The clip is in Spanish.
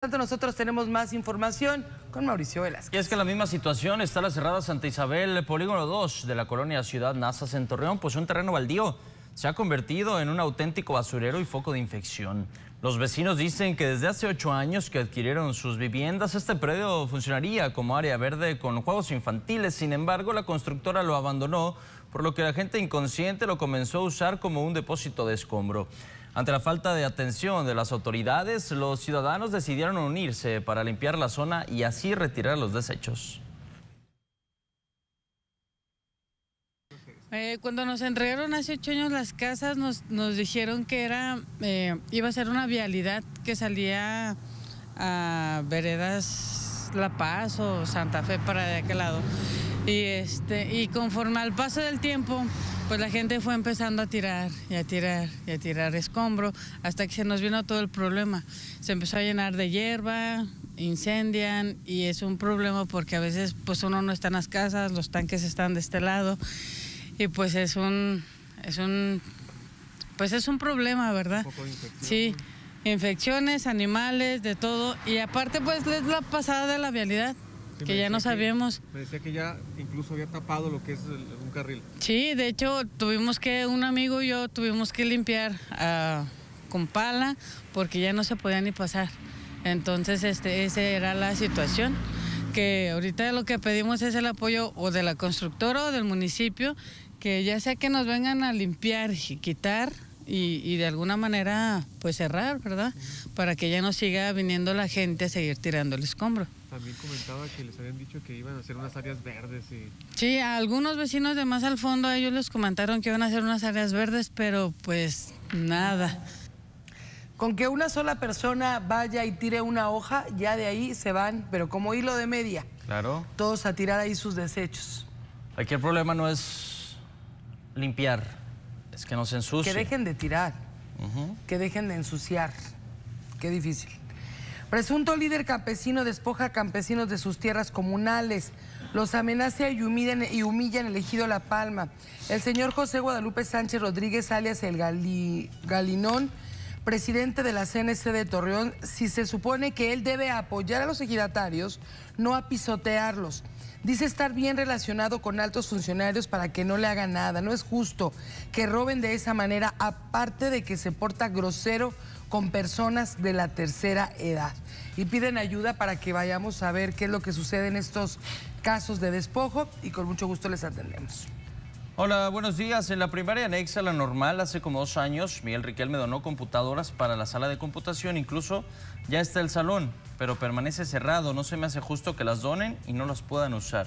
tanto, nosotros tenemos más información con Mauricio Velázquez. Y es que la misma situación está la cerrada Santa Isabel, polígono 2 de la colonia Ciudad Nazas en Torreón, pues un terreno baldío se ha convertido en un auténtico basurero y foco de infección. Los vecinos dicen que desde hace ocho años que adquirieron sus viviendas, este predio funcionaría como área verde con juegos infantiles. Sin embargo, la constructora lo abandonó, por lo que la gente inconsciente lo comenzó a usar como un depósito de escombro. Ante la falta de atención de las autoridades, los ciudadanos decidieron unirse para limpiar la zona y así retirar los desechos. Eh, cuando nos entregaron hace ocho años las casas, nos, dijeron que era eh, iba a ser una vialidad que salía a veredas La Paz o Santa Fe para de aquel lado. Y, este, y conforme al paso del tiempo, pues la gente fue empezando a tirar y a tirar y a tirar escombro hasta que se nos vino todo el problema. Se empezó a llenar de hierba, incendian y es un problema porque a veces pues uno no está en las casas, los tanques están de este lado y pues es un es un pues es un problema, ¿verdad? sí, infecciones, animales, de todo y aparte pues es la pasada de la vialidad que ya no sabíamos. me decía que ya incluso había tapado lo que es un carril. Sí, de hecho tuvimos que, un amigo y yo tuvimos que limpiar ah, con pala porque ya no se podía ni pasar. Entonces, este, esa era la situación. Que ahorita lo que pedimos es el apoyo o de la constructora o del municipio, que ya sea que nos vengan a limpiar y quitar y, de alguna manera pues cerrar, ¿verdad? Para que ya no siga viniendo la gente a seguir tirando el escombro. También comentaba que les habían dicho que iban a hacer unas áreas verdes. Sí, a algunos vecinos de más al fondo ellos les comentaron que iban a hacer unas áreas verdes, pero pues nada. Con que una sola persona vaya y tire una hoja, ya de ahí se van, pero como hilo de media. Claro. Todos a tirar ahí sus desechos. Aquí el problema no es limpiar, que Que dejen de tirar, que dejen de ensuciar. Qué difícil. Presunto líder campesino despoja a campesinos de sus tierras comunales, los amenaza y humilla en el ejido La Palma. El señor José Guadalupe Sánchez Rodríguez, alias el Galinón, presidente de la CNC de Torreón, si se supone que él debe apoyar a los ejidatarios, no a pisotearlos. Dice estar bien relacionado con altos funcionarios para que no le hagan nada. No es justo que roben de esa manera, aparte de que se porta grosero con personas de la tercera edad. Y piden ayuda para que vayamos a ver qué es lo que sucede en estos casos de despojo y con mucho gusto les atendemos. Hola, buenos días. En la primaria anexa la normal, hace como dos años, Miguel Riquelme donó computadoras para la sala de computación. Incluso ya está el salón, pero permanece cerrado. No se me hace justo que las donen y no las puedan usar.